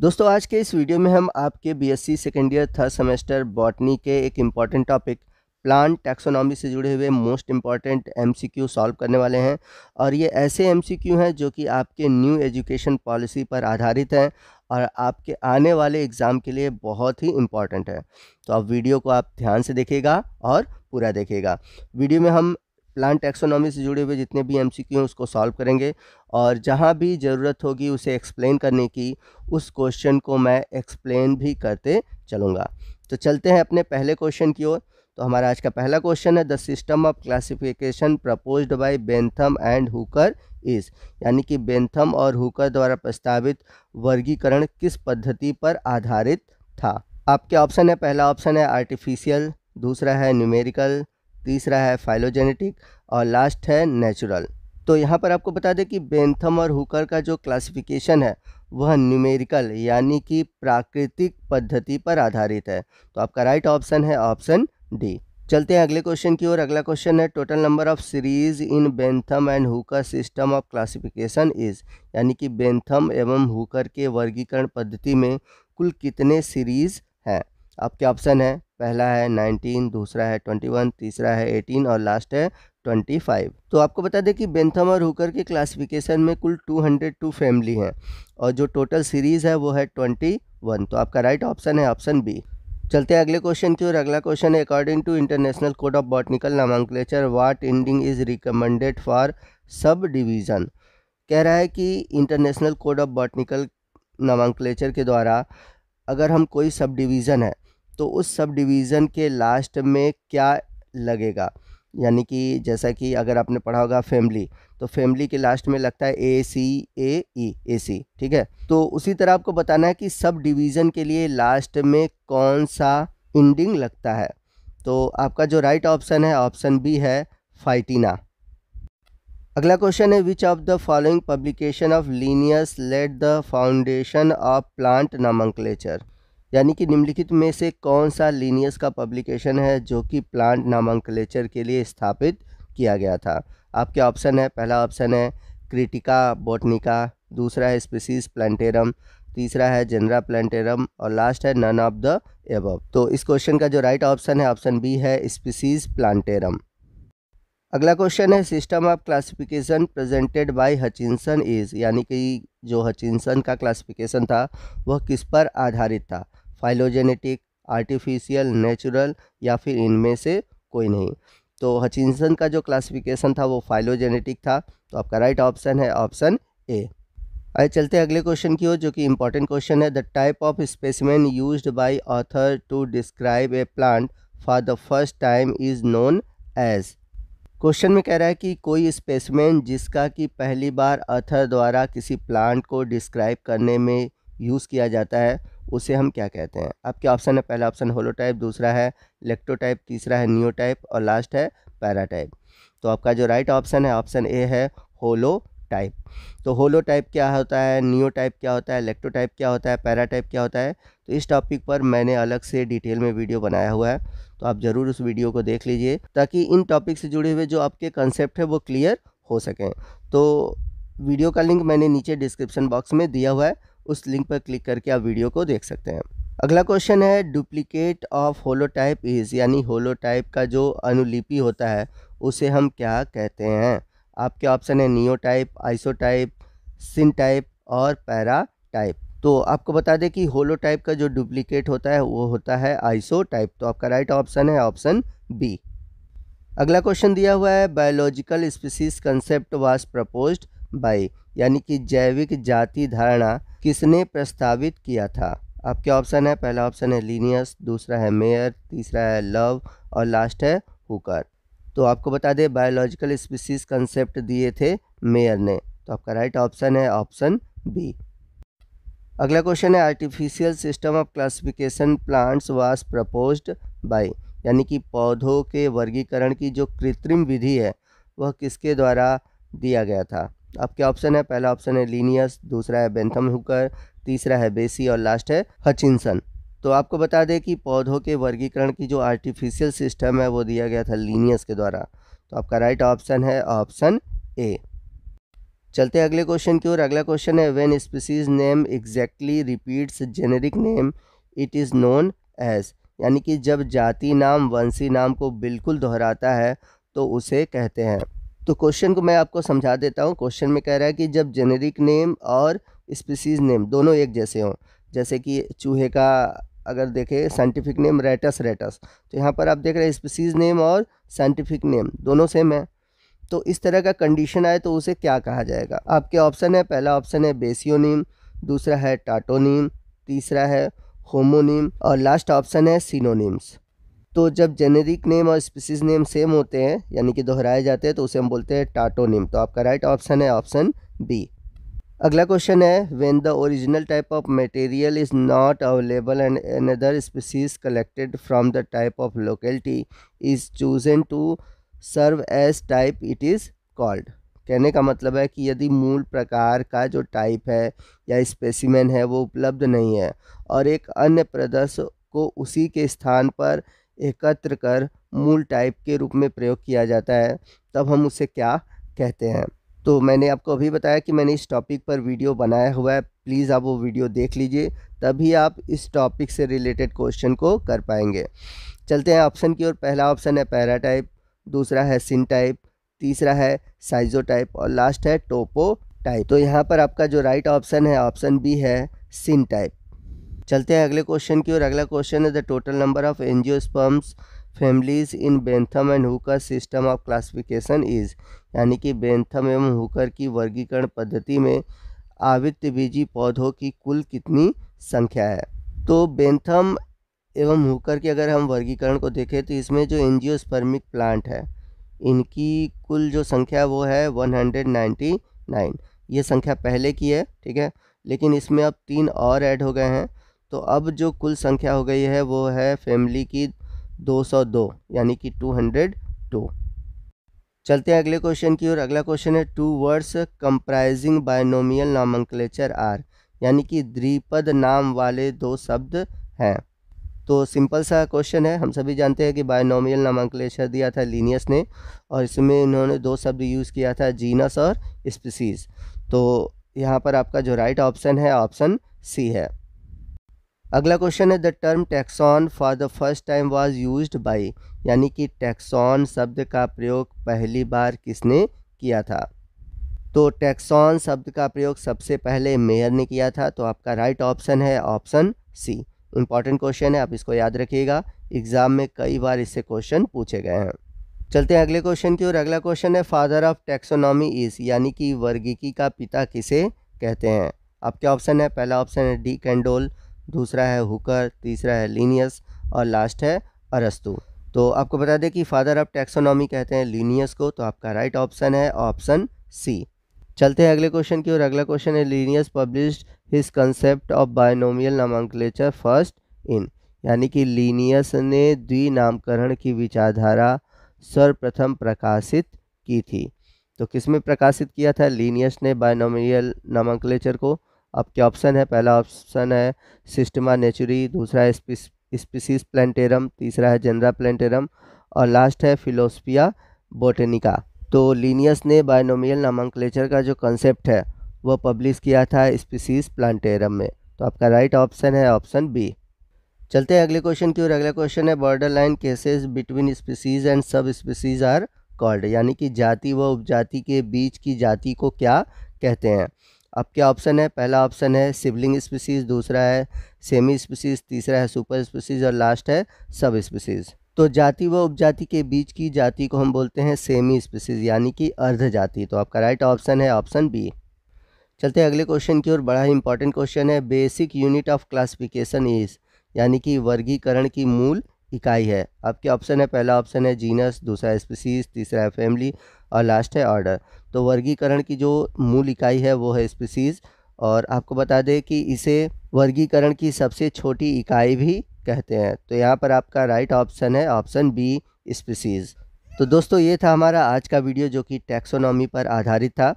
दोस्तों आज के इस वीडियो में हम आपके BSc second year third semester botany के एक इम्पॉर्टेंट टॉपिक प्लांट टैक्सोनॉमी से जुड़े हुए मोस्ट इम्पॉर्टेंट एमसीक्यू सॉल्व करने वाले हैं और ये ऐसे एमसीक्यू हैं जो कि आपके न्यू एजुकेशन पॉलिसी पर आधारित हैं और आपके आने वाले एग्ज़ाम के लिए बहुत ही इम्पॉर्टेंट है तो आप वीडियो को आप ध्यान से देखेगा और पूरा देखेगा वीडियो में हम प्लांट टैक्सोनॉमी से जुड़े हुए जितने भी एम सी हैं उसको सॉल्व करेंगे और जहाँ भी ज़रूरत होगी उसे एक्सप्लेन करने की उस क्वेश्चन को मैं एक्सप्लेन भी करते चलूँगा तो चलते हैं अपने पहले क्वेश्चन की ओर तो हमारा आज का पहला क्वेश्चन है the system of classification propose by Bentham and Hooker इस यानी कि बेंथम और हुकर द्वारा प्रस्तावित वर्गीकरण किस पद्धति पर आधारित था आपके ऑप्शन है पहला ऑप्शन है आर्टिफिशियल दूसरा है न्यूमेरिकल तीसरा है फाइलोजेनेटिक और लास्ट है नेचुरल तो यहाँ पर आपको बता दें कि बेंथम और हुकर का जो क्लासिफिकेशन है वह न्यूमेरिकल यानी कि प्राकृतिक पद्धति पर आधारित है तो आपका राइट ऑप्शन है ऑप्शन डी चलते हैं अगले क्वेश्चन की ओर अगला क्वेश्चन है total number of series in Bentham and Hooker system of classification is यानी कि बेंथम एवं हुकर के वर्गीकरण पद्धति में कुल कितने सीरीज हैं आपके ऑप्शन है पहला है नाइनटीन दूसरा है ट्वेंटी वन तीसरा है एटीन और लास्ट है ट्वेंटी फाइव तो आपको बता दें कि बेंथम और हुकर के क्लासिफिकेशन में कुल टू हंड्रेड टू फैमिली हैं और जो टोटल सीरीज़ है वो है ट्वेंटी वन तो आपका राइट ऑप्शन है ऑप्शन बी चलते हैं अगले क्वेश्चन की ओर अगला क्वेश्चन है according to international code of botanical nomenclature what ending is recommended for subdivision कह रहा है कि international code of botanical nomenclature के द्वारा अगर हम कोई सब डिवीज़न है तो उस सब डिवीज़न के लास्ट में क्या लगेगा यानी कि जैसा कि अगर आपने पढ़ा होगा फैमिली तो फैमिली के लास्ट में लगता है ए सी ए ई ए सी ठीक है तो उसी तरह आपको बताना है कि सब डिवीज़न के लिए लास्ट में कौन सा इंडिंग लगता है तो आपका जो राइट ऑप्शन है ऑप्शन बी है फाइटिना अगला क्वेश्चन है which of the following publication of Linnaeus laid the foundation of plant nomenclature यानी कि निम्नलिखित में से कौन सा लीनियस का पब्लिकेशन है जो कि प्लांट नामांकलेचर के लिए स्थापित किया गया था आपके ऑप्शन है पहला ऑप्शन है क्रिटिका बोटनिका दूसरा है स्पीसीज प्लांटेरम तीसरा है जनरा प्लांटेरम और लास्ट है नन ऑफ द एब तो इस क्वेश्चन का जो राइट ऑप्शन है ऑप्शन बी है स्पीसीज प्लांटेरम अगला क्वेश्चन है system of classification presented by Hutchinson is यानी कि जो हचिनसन का क्लासिफिकेशन था वह किस पर आधारित था फाइलोजेनेटिक आर्टिफिशियल नेचुरल या फिर इनमें से कोई नहीं तो हचिंसन का जो क्लासिफिकेशन था वो फाइलोजेनेटिक था तो आपका राइट ऑप्शन है ऑप्शन ए आइए चलते अगले क्वेश्चन की ओर जो कि इंपॉर्टेंट क्वेश्चन है the type of specimen use by author to describe a plant for the first time is known as question में कह रहा है कि कोई स्पेसिमेन जिसका कि पहली बार अथर द्वारा किसी प्लांट को डिस्क्राइब करने में यूज़ किया जाता है उसे हम क्या कहते हैं आपके ऑप्शन है पहला ऑप्शन होलोटाइप दूसरा है टाइप तीसरा है न्यूटाइप और लास्ट है पैराटाइप तो आपका जो राइट ऑप्शन है ऑप्शन ए है होलो टाइप तो होलो टाइप क्या होता है न्यू टाइप क्या होता है लेक्टो टाइप क्या होता है पैरा टाइप क्या होता है तो इस टॉपिक पर मैंने अलग से डिटेल में वीडियो बनाया हुआ है तो आप ज़रूर उस वीडियो को देख लीजिए ताकि इन टॉपिक से जुड़े हुए जो आपके कंसेप्ट है वो क्लियर हो सकें तो वीडियो का लिंक मैंने नीचे डिस्क्रिप्शन बॉक्स में दिया हुआ है उस लिंक पर क्लिक करके आप वीडियो को देख सकते हैं अगला क्वेश्चन है duplicate of holotype is यानी होलो टाइप का जो अनुलिपि होता है उसे हम क्या कहते हैं आपके ऑप्शन है neotype isotype syntype और पैरा टाइप तो आपको बता दें कि होलो टाइप का जो डुप्लीकेट होता है वो होता है आइसो टाइप तो आपका राइट ऑप्शन है ऑप्शन बी अगला क्वेश्चन दिया हुआ है biological species concept was proposed by यानी कि जैविक जाति धारणा किसने प्रस्तावित किया था आपके ऑप्शन है पहला ऑप्शन है लीनियस दूसरा है मेयर तीसरा है लव और लास्ट है हुकर तो आपको बता दें बायोलॉजिकल स्पीसीज कंसेप्ट दिए थे मेयर ने तो आपका राइट ऑप्शन है ऑप्शन बी अगला क्वेश्चन है artificial system of classification plants was proposed by यानी कि पौधों के वर्गीकरण की जो कृत्रिम विधि है वह किसके द्वारा दिया गया था आपके ऑप्शन है पहला ऑप्शन है लीनियस दूसरा है बेंथम हुकर तीसरा है बेसी और लास्ट है हचिनसन तो आपको बता दें कि पौधों के वर्गीकरण की जो आर्टिफिशियल सिस्टम है वो दिया गया था लीनियस के द्वारा तो आपका राइट ऑप्शन है ऑप्शन ए चलते अगले क्वेश्चन की ओर अगला क्वेश्चन है when species name exactly repeats generic name it is known as यानी कि जब जाति नाम वंशी नाम को बिल्कुल दोहराता है तो उसे कहते हैं तो क्वेश्चन को मैं आपको समझा देता हूँ क्वेश्चन में कह रहा है कि जब जेनेरिक नेम और स्पीसीज नेम दोनों एक जैसे हों जैसे कि चूहे का अगर देखें साइंटिफिक नेम रेटस रेटस तो यहाँ पर आप देख रहे हैं स्पीसीज नेम और साइंटिफिक नेम दोनों सेम है तो इस तरह का कंडीशन आए तो उसे क्या कहा जाएगा आपके ऑप्शन है पहला ऑप्शन है बेसियोनीम दूसरा है टाटोनीम तीसरा है होमोनीम और लास्ट ऑप्शन है सिनोनीम्स तो जब जेनेरिक नेम और स्पीसीज नेम सेम होते हैं यानी कि दोहराए जाते हैं तो उसे हम बोलते हैं टाटो नेम तो आपका राइट ऑप्शन है ऑप्शन बी अगला क्वेश्चन है when the original type of material is not available and another species collected from the type of locality is chosen to serve as type it is called कहने का मतलब है कि यदि मूल प्रकार का जो टाइप है या स्पेसिमेन है वो उपलब्ध नहीं है और एक अन्य प्रदर्श को उसी के स्थान पर एकत्र कर मूल टाइप के रूप में प्रयोग किया जाता है तब हम उसे क्या कहते हैं तो मैंने आपको अभी बताया कि मैंने इस टॉपिक पर वीडियो बनाया हुआ है प्लीज़ आप वो वीडियो देख लीजिए तभी आप इस टॉपिक से रिलेटेड क्वेश्चन को कर पाएंगे चलते हैं ऑप्शन की ओर पहला ऑप्शन है पैरा टाइप दूसरा है सिन टाइप तीसरा है साइजो टाइप और लास्ट है टोपो टाइप तो यहाँ पर आपका जो राइट ऑप्शन है ऑप्शन बी है सिन टाइप चलते हैं अगले क्वेश्चन की और अगला क्वेश्चन है the total number of angiosperms families in Bentham and Hooker system of classification is यानी कि बेंथम एवं हुकर की वर्गीकरण पद्धति में आवृत्त बीजी पौधों की कुल कितनी संख्या है तो बेंथम एवं हुकर के अगर हम वर्गीकरण को देखें तो इसमें जो एनजियोस्पर्मिक प्लांट है इनकी कुल जो संख्या वो है 199 ये संख्या पहले की है ठीक है लेकिन इसमें अब तीन और ऐड हो गए हैं तो अब जो कुल संख्या हो गई है वो है फैमिली की 202 यानी कि 202 चलते हैं अगले क्वेश्चन की ओर अगला क्वेश्चन है two words comprising binomial nomenclature are यानी कि द्विपद नाम वाले दो शब्द हैं तो सिंपल सा क्वेश्चन है हम सभी जानते हैं कि बायनोमियल नामांकलेचर दिया था लीनियस ने और इसमें इन्होंने दो शब्द यूज़ किया था जीनस और स्पीसीज तो यहाँ पर आपका जो राइट ऑप्शन है ऑप्शन सी है अगला क्वेश्चन है the term taxon for the first time was used by यानी कि टैक्सॉन शब्द का प्रयोग पहली बार किसने किया था तो टैक्सॉन शब्द का प्रयोग सबसे पहले मेयर ने किया था तो आपका राइट ऑप्शन है ऑप्शन सी इंपॉर्टेंट क्वेश्चन है आप इसको याद रखिएगा एग्ज़ाम में कई बार इससे क्वेश्चन पूछे गए हैं चलते हैं अगले क्वेश्चन की ओर अगला क्वेश्चन है फादर ऑफ टैक्सोनॉमी इज यानी कि वर्गीकी का पिता किसे कहते हैं आपके ऑप्शन है पहला ऑप्शन है डी कैंडोल दूसरा है हुकर तीसरा है लीनियस और लास्ट है अरस्तु तो आपको बता दें कि फादर ऑफ टैक्सोनॉमी कहते हैं लीनियस को तो आपका राइट ऑप्शन है ऑप्शन सी चलते हैं अगले क्वेश्चन की ओर अगला क्वेश्चन है Linnaeus publish his concept of binomial nomenclature first in यानी कि लीनियस ने द्वि नामकरण की विचारधारा सर्वप्रथम प्रकाशित की थी तो किस में प्रकाशित किया था लीनियस ने बायनोमियल नामांकलेचर को आपके ऑप्शन है पहला ऑप्शन है सिस्टमा नेचुरी दूसरा है स्पीसीज प्लान्टेरम तीसरा है जनरा प्लान्टेरम और लास्ट है फिलोसफिया बोटेनिका तो लीनियस ने बायनोमियल नामांकलेचर का जो कंसेप्ट है वो पब्लिश किया था स्पीसीज प्लान्टेरम में तो आपका राइट ऑप्शन है ऑप्शन बी चलते हैं अगले क्वेश्चन की ओर अगला क्वेश्चन है border line cases between species and subspecies are called यानी कि जाति व उपजाति के बीच की जाति को क्या कहते हैं आपके ऑप्शन है पहला ऑप्शन है सिबलिंग स्पीसीज दूसरा है सेमी स्पीसीज तीसरा है सुपर स्पीसीज और लास्ट है सब स्पीसीज तो जाति व उपजाति के बीच की जाति को हम बोलते हैं सेमी स्पीसीज यानी कि अर्ध जाति तो आपका राइट ऑप्शन है ऑप्शन बी चलते हैं अगले क्वेश्चन की ओर बड़ा ही इंपॉर्टेंट क्वेश्चन है basic unit of classification is यानी कि वर्गीकरण की मूल इकाई है आपके ऑप्शन है पहला ऑप्शन है जीनस दूसरा स्पीसीज तीसरा है फैमिली और लास्ट है ऑर्डर तो वर्गीकरण की जो मूल इकाई है वो है स्पीसीज और आपको बता दें कि इसे वर्गीकरण की सबसे छोटी इकाई भी कहते हैं तो यहाँ पर आपका राइट ऑप्शन है ऑप्शन बी स्पीसीज़ तो दोस्तों ये था हमारा आज का वीडियो जो कि टैक्सोनॉमी पर आधारित था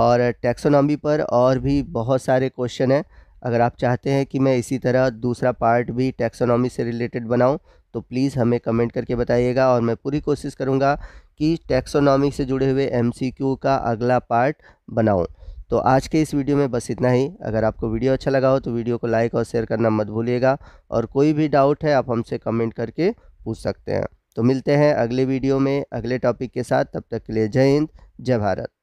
और टैक्सोनॉमी पर और भी बहुत सारे क्वेश्चन हैं अगर आप चाहते हैं कि मैं इसी तरह दूसरा पार्ट भी टैक्सोनॉमी से रिलेटेड बनाऊं तो प्लीज़ हमें कमेंट करके बताइएगा और मैं पूरी कोशिश करूँगा कि टैक्सोनॉमिक से जुड़े हुए एम का अगला पार्ट बनाऊँ तो आज के इस वीडियो में बस इतना ही अगर आपको वीडियो अच्छा लगा हो तो वीडियो को लाइक और शेयर करना मत भूलिएगा और कोई भी डाउट है आप हमसे कमेंट करके पूछ सकते हैं तो मिलते हैं अगले वीडियो में अगले टॉपिक के साथ तब तक के लिए जय हिंद जय भारत